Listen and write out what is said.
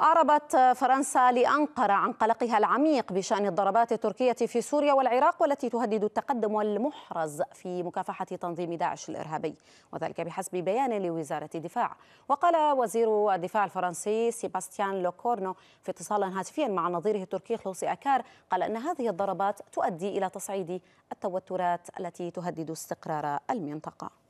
أعربت فرنسا لأنقرة عن قلقها العميق بشأن الضربات التركية في سوريا والعراق والتي تهدد التقدم المحرز في مكافحة تنظيم داعش الإرهابي وذلك بحسب بيان لوزارة الدفاع وقال وزير الدفاع الفرنسي سيباستيان لوكورنو في اتصال هاتفيا مع نظيره التركي خلوصي أكار قال أن هذه الضربات تؤدي إلى تصعيد التوترات التي تهدد استقرار المنطقة